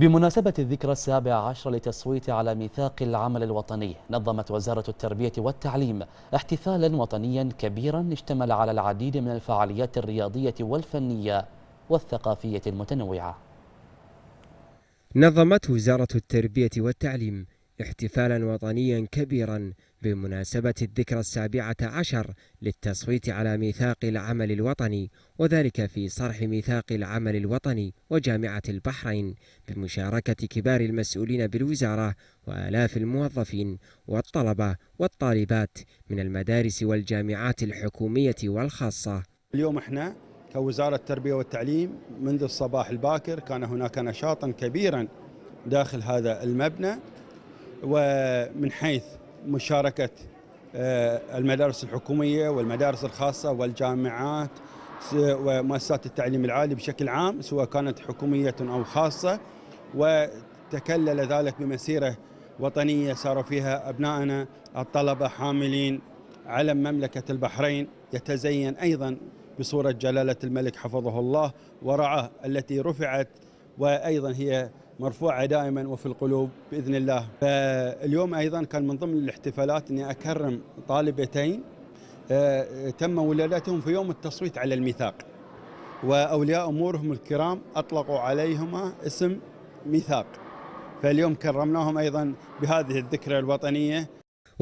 بمناسبة الذكرى السابع عشر لتصويت على ميثاق العمل الوطني نظمت وزارة التربية والتعليم احتفالا وطنيا كبيرا اشتمل على العديد من الفعاليات الرياضية والفنية والثقافية المتنوعة نظمت وزارة التربية والتعليم احتفالا وطنيا كبيرا بمناسبة الذكرى السابعة عشر للتصويت على ميثاق العمل الوطني وذلك في صرح ميثاق العمل الوطني وجامعة البحرين بمشاركة كبار المسؤولين بالوزارة وآلاف الموظفين والطلبة والطالبات من المدارس والجامعات الحكومية والخاصة اليوم احنا كوزارة التربية والتعليم منذ الصباح الباكر كان هناك نشاطا كبيرا داخل هذا المبنى ومن حيث مشاركة آه، المدارس الحكومية والمدارس الخاصة والجامعات ومؤسسات التعليم العالي بشكل عام سواء كانت حكومية أو خاصة وتكلل ذلك بمسيرة وطنية سار فيها أبنائنا الطلبة حاملين علم مملكة البحرين يتزين أيضا بصورة جلالة الملك حفظه الله ورعاه التي رفعت وأيضا هي مرفوعة دائما وفي القلوب بإذن الله فاليوم أيضا كان من ضمن الاحتفالات أني أكرم طالبتين آه، تم ولادتهم في يوم التصويت على الميثاق وأولياء أمورهم الكرام أطلقوا عليهما اسم ميثاق فاليوم كرمناهم أيضا بهذه الذكرى الوطنية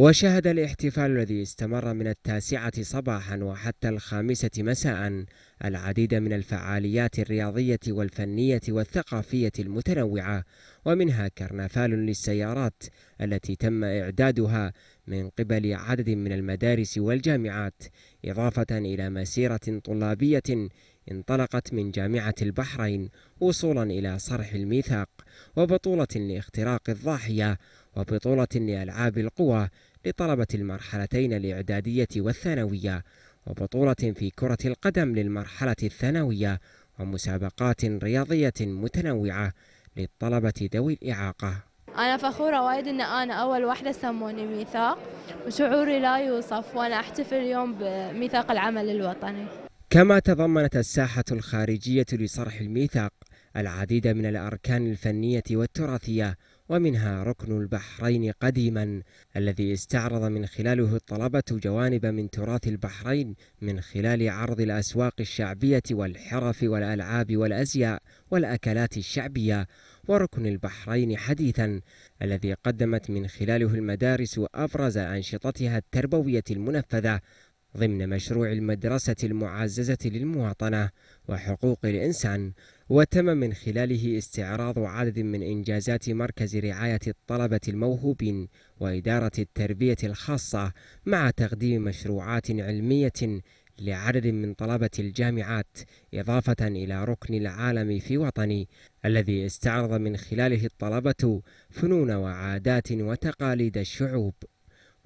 وشهد الاحتفال الذي استمر من التاسعة صباحا وحتى الخامسة مساء العديد من الفعاليات الرياضية والفنية والثقافية المتنوعة ومنها كرنفال للسيارات التي تم إعدادها من قبل عدد من المدارس والجامعات إضافة إلى مسيرة طلابية انطلقت من جامعة البحرين وصولا إلى صرح الميثاق وبطولة لاختراق الضاحية وبطولة لألعاب القوى لطلبة المرحلتين الإعدادية والثانوية وبطولة في كرة القدم للمرحلة الثانوية ومسابقات رياضية متنوعة للطلبة ذوي الإعاقة أنا فخورة وايد إن أنا أول واحدة سموني ميثاق وشعوري لا يوصف وأنا أحتفل اليوم بميثاق العمل الوطني كما تضمنت الساحة الخارجية لصرح الميثاق العديد من الأركان الفنية والتراثية ومنها ركن البحرين قديما الذي استعرض من خلاله الطلبة جوانب من تراث البحرين من خلال عرض الأسواق الشعبية والحرف والألعاب والأزياء والأكلات الشعبية وركن البحرين حديثا الذي قدمت من خلاله المدارس أبرز أنشطتها التربوية المنفذة ضمن مشروع المدرسة المعززة للمواطنة وحقوق الإنسان وتم من خلاله استعراض عدد من إنجازات مركز رعاية الطلبة الموهوبين وإدارة التربية الخاصة مع تقديم مشروعات علمية لعدد من طلبة الجامعات إضافة إلى ركن العالم في وطني الذي استعرض من خلاله الطلبة فنون وعادات وتقاليد الشعوب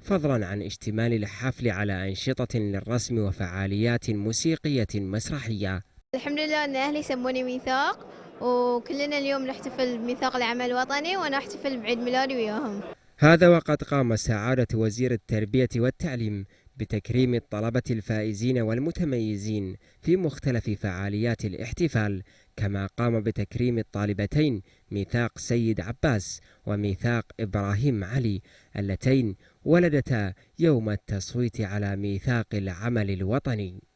فضلا عن اشتمال الحفل على أنشطة للرسم وفعاليات موسيقية مسرحية الحمد لله أن أهلي سموني ميثاق وكلنا اليوم نحتفل بميثاق العمل الوطني وأنا أحتفل بعيد ميلادي وياهم هذا وقد قام سعادة وزير التربية والتعليم بتكريم الطلبة الفائزين والمتميزين في مختلف فعاليات الاحتفال كما قام بتكريم الطالبتين ميثاق سيد عباس وميثاق إبراهيم علي اللتين ولدتا يوم التصويت على ميثاق العمل الوطني